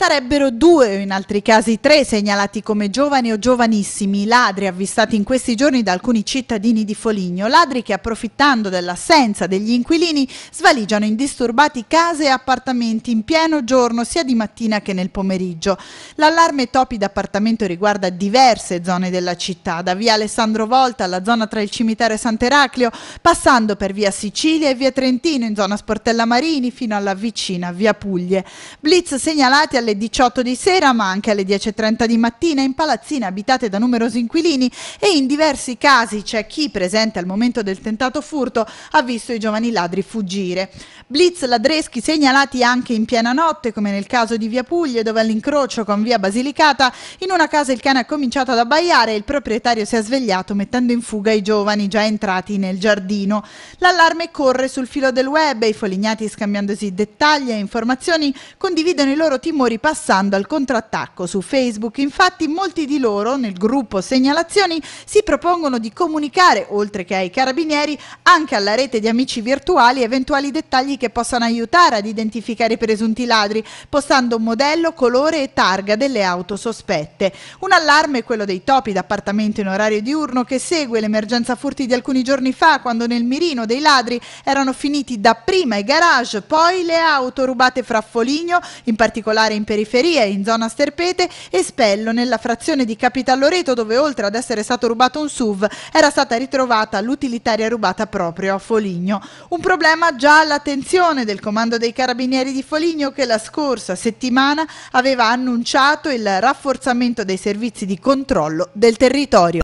Sarebbero due o in altri casi tre segnalati come giovani o giovanissimi ladri avvistati in questi giorni da alcuni cittadini di Foligno, ladri che approfittando dell'assenza degli inquilini svaligiano indisturbati case e appartamenti in pieno giorno sia di mattina che nel pomeriggio. L'allarme topi d'appartamento riguarda diverse zone della città, da via Alessandro Volta alla zona tra il cimitero e Sant'Eraclio, passando per via Sicilia e via Trentino in zona Sportella Marini fino alla vicina via Puglie. Blitz segnalati alle alle 18 di sera ma anche alle 10.30 di mattina in palazzine abitate da numerosi inquilini e in diversi casi c'è chi presente al momento del tentato furto ha visto i giovani ladri fuggire. Blitz ladreschi segnalati anche in piena notte come nel caso di Via Puglia dove all'incrocio con Via Basilicata in una casa il cane ha cominciato ad abbaiare e il proprietario si è svegliato mettendo in fuga i giovani già entrati nel giardino. L'allarme corre sul filo del web e i folignati scambiandosi dettagli e informazioni condividono i loro timori passando al contrattacco su Facebook. Infatti molti di loro nel gruppo segnalazioni si propongono di comunicare, oltre che ai carabinieri, anche alla rete di amici virtuali eventuali dettagli che possano aiutare ad identificare i presunti ladri, postando modello, colore e targa delle auto sospette. Un allarme è quello dei topi d'appartamento in orario diurno che segue l'emergenza furti di alcuni giorni fa quando nel mirino dei ladri erano finiti dapprima i garage, poi le auto rubate fra Foligno, in particolare in periferia e in zona Sterpete e Spello nella frazione di Capital dove oltre ad essere stato rubato un SUV era stata ritrovata l'utilitaria rubata proprio a Foligno. Un problema già all'attenzione del comando dei carabinieri di Foligno che la scorsa settimana aveva annunciato il rafforzamento dei servizi di controllo del territorio.